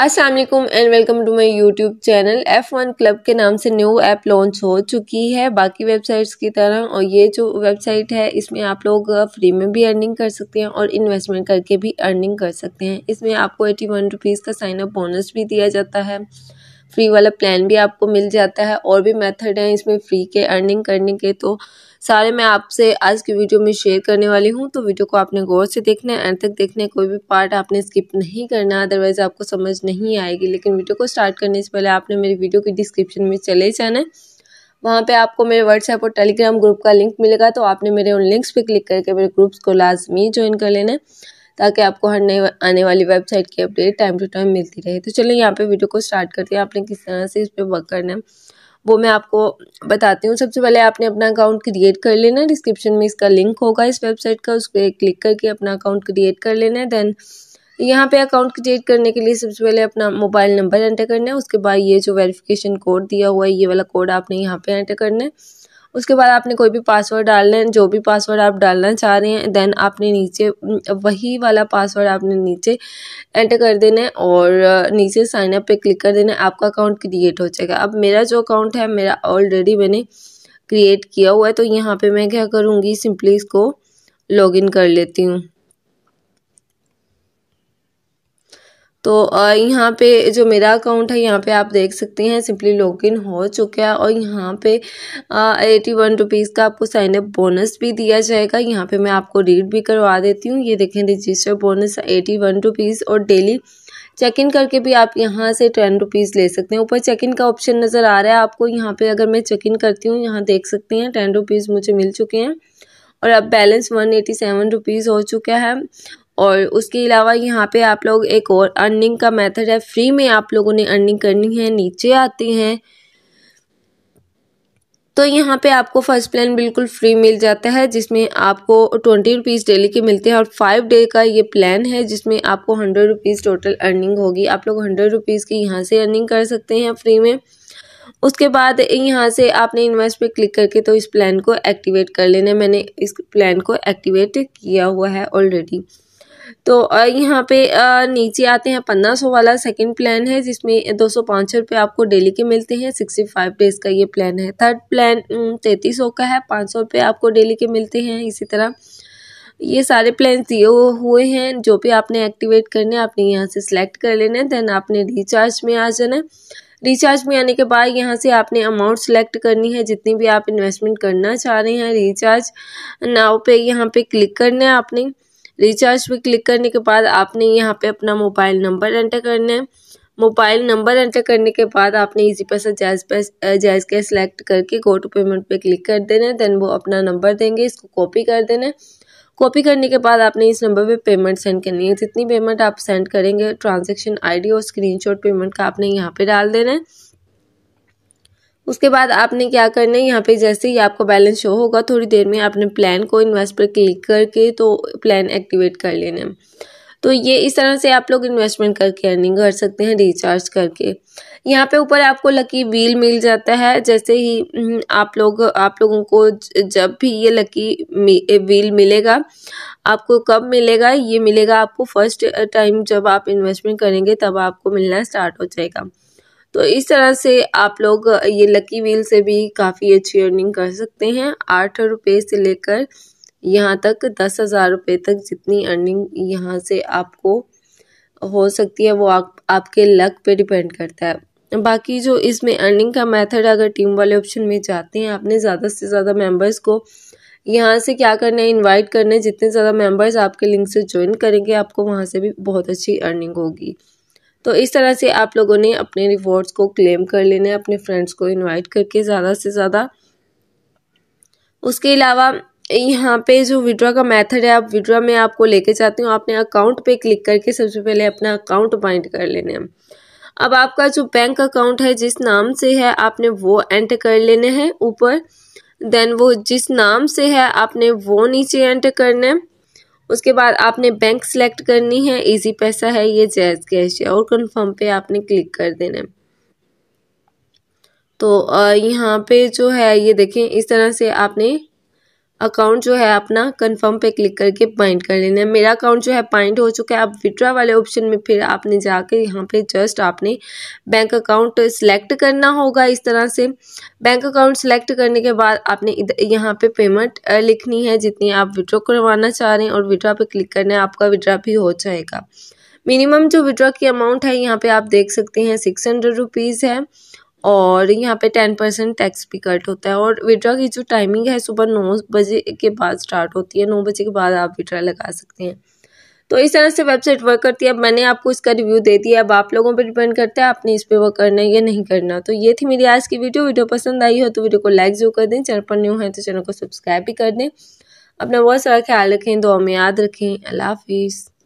Aslam and welcome to my YouTube channel F1 club के नाम से न्यू ऐप लॉन्च हो चुकी है बाकी वेबसाइट्स की तरह और ये जो वेबसाइट है इसमें आप लोग फ्री में भी अर्निंग कर सकते हैं और इन्वेस्टमेंट करके भी अर्निंग कर सकते हैं इसमें आपको एटी वन रुपीज़ का साइन अप बोनस भी दिया जाता है फ्री वाला प्लान भी आपको मिल जाता है और भी मेथड हैं इसमें फ्री के अर्निंग करने के तो सारे मैं आपसे आज की वीडियो में शेयर करने वाली हूँ तो वीडियो को आपने गौर से देखना है एंड तक देखना है कोई भी पार्ट आपने स्किप नहीं करना अदरवाइज़ आपको समझ नहीं आएगी लेकिन वीडियो को स्टार्ट करने से पहले आपने मेरी वीडियो की डिस्क्रिप्शन में चले जाना है वहाँ पे आपको मेरे व्हाट्सएप और टेलीग्राम ग्रुप का लिंक मिलेगा तो आपने मेरे उन लिंक्स पे क्लिक करके मेरे ग्रुप्स को लाजमी ज्वाइन कर लेना है ताकि आपको हर नए आने वाली वेबसाइट की अपडेट टाइम टू टाइम मिलती रहे तो चलो यहाँ पे वीडियो को स्टार्ट करते हैं आपने किस तरह से इस पर वर्क करना है वो मैं आपको बताती हूँ सबसे पहले आपने अपना अकाउंट क्रिएट कर लेना है डिस्क्रिप्शन में इसका लिंक होगा इस वेबसाइट का उस पर क्लिक करके अपना अकाउंट क्रिएट कर लेना है देन यहाँ पे अकाउंट क्रिएट करने के लिए सबसे पहले अपना मोबाइल नंबर एंटर करना है उसके बाद ये जो वेरिफिकेशन कोड दिया हुआ है ये वाला कोड आपने यहाँ पे एंटर करना है उसके बाद आपने कोई भी पासवर्ड डालना है जो भी पासवर्ड आप डालना चाह रहे हैं देन आपने नीचे वही वाला पासवर्ड आपने नीचे एंटर कर देना है और नीचे साइनअप पे क्लिक कर देना है आपका अकाउंट क्रिएट हो जाएगा अब मेरा जो अकाउंट है मेरा ऑलरेडी मैंने क्रिएट किया हुआ है तो यहाँ पर मैं क्या करूँगी सिंपली इसको इन कर लेती हूँ तो यहाँ पे जो मेरा अकाउंट है यहाँ पे आप देख सकते हैं सिंपली लॉगिन हो चुका है और यहाँ पे एटी वन रुपीज़ का आपको साइनअप बोनस भी दिया जाएगा यहाँ पे मैं आपको रीड भी करवा देती हूँ ये देखें register bonus eighty one rupees और डेली चेक इन करके भी आप यहाँ से टेन रुपीज़ ले सकते हैं ऊपर चेक इन का ऑप्शन नज़र आ रहा है आपको यहाँ पर अगर मैं चेक इन करती हूँ यहाँ देख सकते हैं टेन रुपीज़ मुझे मिल चुके हैं और अब balance one eighty seven rupees हो चुका है और उसके अलावा यहाँ पे आप लोग एक और अर्निंग का मेथड है फ्री में आप लोगों ने अर्निंग करनी है नीचे आते हैं तो यहाँ पे आपको फर्स्ट प्लान बिल्कुल फ्री मिल जाता है जिसमें आपको ट्वेंटी रुपीज़ डेली के मिलते हैं और फाइव डे का ये प्लान है जिसमें आपको हंड्रेड रुपीज़ टोटल अर्निंग होगी आप लोग हंड्रेड रुपीज़ की यहाँ से अर्निंग कर सकते हैं फ्री में उसके बाद यहाँ से आपने इन्वेस्ट पे क्लिक करके तो इस प्लान को एक्टिवेट कर लेना मैंने इस प्लान को एक्टिवेट किया हुआ है ऑलरेडी तो यहाँ पे नीचे आते हैं पंद्रह सौ वाला सेकंड प्लान है जिसमें दो सौ पाँच सौ रुपये आपको डेली के मिलते हैं सिक्सटी फाइव डेज़ का ये प्लान है थर्ड प्लान तैंतीस सौ का है पाँच सौ रुपये आपको डेली के मिलते हैं इसी तरह ये सारे प्लान दिए हुए हैं जो भी आपने एक्टिवेट करने आपने यहाँ से सिलेक्ट कर लेना है देन आपने रिचार्ज में आ जाना है रिचार्ज में आने के बाद यहाँ से आपने अमाउंट सेलेक्ट करनी है जितनी भी आप इन्वेस्टमेंट करना चाह रहे हैं रिचार्ज नाव पे यहाँ पे क्लिक करना है आपने रिचार्ज पे क्लिक करने के बाद आपने यहाँ पे अपना मोबाइल नंबर एंटर करना है मोबाइल नंबर एंटर करने के बाद आपने इजी पैसा जायज पैसा जायज कैश सेलेक्ट करके गो टू पेमेंट पे क्लिक कर देना है देन वो अपना नंबर देंगे इसको कॉपी कर देना है कॉपी करने के बाद आपने इस नंबर पे पेमेंट सेंड करनी है जितनी पेमेंट आप सेंड करेंगे ट्रांजेक्शन आई और स्क्रीन पेमेंट का आपने यहाँ पर डाल देना है उसके बाद आपने क्या करना है यहाँ पे जैसे ही आपका बैलेंस शो होगा थोड़ी देर में आपने प्लान को इन्वेस्ट पर क्लिक करके तो प्लान एक्टिवेट कर लेना है तो ये इस तरह से आप लोग इन्वेस्टमेंट करके अर्निंग कर सकते हैं रिचार्ज करके यहाँ पे ऊपर आपको लकी व्हील मिल जाता है जैसे ही हम्म, आप लोग आप लोगों को जब भी ये लकी व्हील मिलेगा आपको कब मिलेगा ये मिलेगा आपको फर्स्ट टाइम जब आप इन्वेस्टमेंट करेंगे तब आपको मिलना स्टार्ट हो जाएगा तो इस तरह से आप लोग ये लकी व्हील से भी काफ़ी अच्छी अर्निंग कर सकते हैं आठ रुपये से लेकर यहाँ तक दस हज़ार रुपये तक जितनी अर्निंग यहाँ से आपको हो सकती है वो आप आपके लक पे डिपेंड करता है बाकी जो इसमें अर्निंग का मेथड अगर टीम वाले ऑप्शन में जाते हैं आपने ज़्यादा से ज़्यादा मेम्बर्स को यहाँ से क्या करना है इन्वाइट करना है जितने ज़्यादा मेम्बर्स आपके लिंक से ज्वाइन करेंगे आपको वहाँ से भी बहुत अच्छी अर्निंग होगी तो इस तरह से आप लोगों ने अपने रिवॉर्ड्स को क्लेम कर लेने अपने फ्रेंड्स को इनवाइट करके ज़्यादा से ज़्यादा उसके अलावा यहाँ पे जो विड्रा का मेथड है आप विड्रा में आपको लेके जाती हूँ आपने अकाउंट पे क्लिक करके सबसे पहले अपना अकाउंट बाइंड कर लेने हैं अब आपका जो बैंक अकाउंट है जिस नाम से है आपने वो एंटर कर लेने हैं ऊपर देन वो जिस नाम से है आपने वो नीचे एंटर करना है उसके बाद आपने बैंक सेलेक्ट करनी है इजी पैसा है ये जैज कैश है और कन्फर्म पे आपने क्लिक कर देना है तो यहाँ पे जो है ये देखें इस तरह से आपने अकाउंट जो है अपना कंफर्म पे क्लिक करके पॉइंट कर लेना है मेरा अकाउंट जो है पॉइंट हो चुका है अब विड्रा वाले ऑप्शन में फिर आपने जाकर यहाँ पे जस्ट आपने बैंक अकाउंट सेलेक्ट करना होगा इस तरह से बैंक अकाउंट सेलेक्ट करने के बाद आपने इधर यहाँ पे पेमेंट लिखनी है जितनी आप विड्रॉ करवाना चाह रहे हैं और विड्रा पे क्लिक करना है आपका विड्रा भी हो जाएगा मिनिमम जो विड्रॉ की अमाउंट है यहाँ पे आप देख सकते हैं सिक्स हंड्रेड रुपीज़ है और यहाँ पे टेन परसेंट टैक्स भी कट होता है और विड्रा की जो टाइमिंग है सुबह नौ बजे के बाद स्टार्ट होती है नौ बजे के बाद आप विड्रा लगा सकते हैं तो इस तरह से वेबसाइट वर्क करती है अब मैंने आपको इसका रिव्यू दे दिया अब आप लोगों पर डिपेंड करता है आपने इस पर वर्क करना है या नहीं करना तो ये थी मेरी आज की वीडियो वीडियो पसंद आई हो तो वीडियो को लाइक जरूर कर दें चैनल पर न्यू है तो चैनल को सब्सक्राइब भी कर दें अपना बहुत सारा ख्याल रखें दुआ में याद रखें अल्लाह हाफिज़